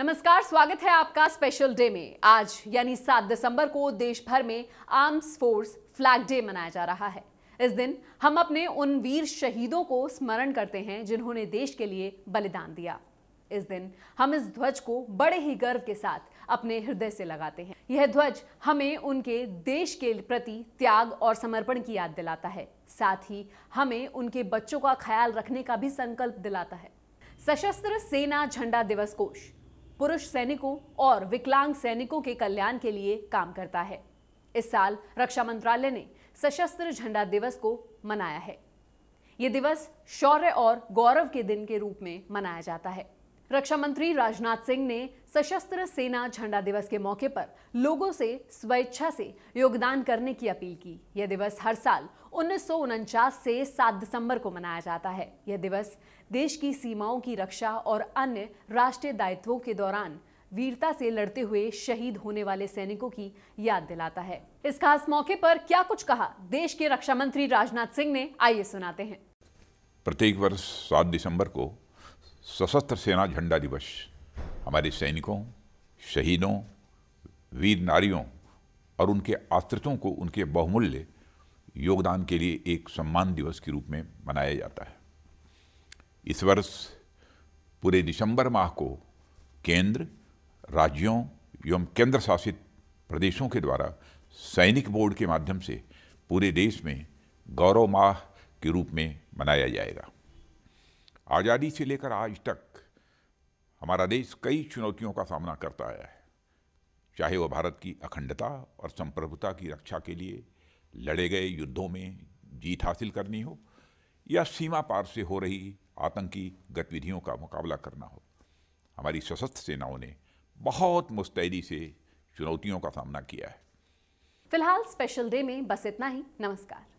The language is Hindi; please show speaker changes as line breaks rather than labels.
नमस्कार स्वागत है आपका स्पेशल डे में आज यानी 7 दिसंबर को देश भर में आर्म्स फोर्स फ्लैग डे मनाया जा रहा है इस दिन हम अपने उन वीर शहीदों को स्मरण करते हैं जिन्होंने देश के लिए बलिदान दिया इस दिन हम इस ध्वज को बड़े ही गर्व के साथ अपने हृदय से लगाते हैं यह ध्वज हमें उनके देश के प्रति त्याग और समर्पण की याद दिलाता है साथ ही हमें उनके बच्चों का ख्याल रखने का भी संकल्प दिलाता है सशस्त्र सेना झंडा दिवस कोष पुरुष सैनिकों और विकलांग सैनिकों के कल्याण के लिए काम करता है इस साल रक्षा मंत्रालय ने सशस्त्र झंडा दिवस को मनाया है यह दिवस शौर्य और गौरव के दिन के रूप में मनाया जाता है रक्षा मंत्री राजनाथ सिंह ने सशस्त्र सेना झंडा दिवस के मौके पर लोगों से स्वेच्छा से योगदान करने की अपील की यह दिवस हर साल उन्नीस से 7 दिसंबर को मनाया जाता है यह दिवस देश की सीमाओं की रक्षा और अन्य राष्ट्रीय दायित्वों के दौरान वीरता से लड़ते हुए शहीद होने वाले सैनिकों की याद दिलाता है इस खास मौके पर क्या कुछ कहा देश के रक्षा मंत्री राजनाथ सिंह ने आइए सुनाते हैं
प्रत्येक वर्ष सात दिसंबर को सशस्त्र सेना झंडा दिवस हमारे सैनिकों शहीदों वीर नारियों और उनके आश्रितों को उनके बहुमूल्य योगदान के लिए एक सम्मान दिवस के रूप में मनाया जाता है इस वर्ष पूरे दिसंबर माह को केंद्र राज्यों एवं केंद्र शासित प्रदेशों के द्वारा सैनिक बोर्ड के माध्यम से पूरे देश में गौरव माह के रूप में मनाया जाएगा आज़ादी से लेकर आज तक हमारा देश कई चुनौतियों का सामना करता आया है चाहे वह भारत की अखंडता और संप्रभुता की रक्षा के लिए लड़े गए युद्धों में जीत हासिल करनी हो या सीमा पार से हो रही आतंकी गतिविधियों का मुकाबला करना हो हमारी सशस्त्र सेनाओं ने बहुत मुस्तैदी से चुनौतियों का सामना किया है
फिलहाल स्पेशल डे में बस इतना ही नमस्कार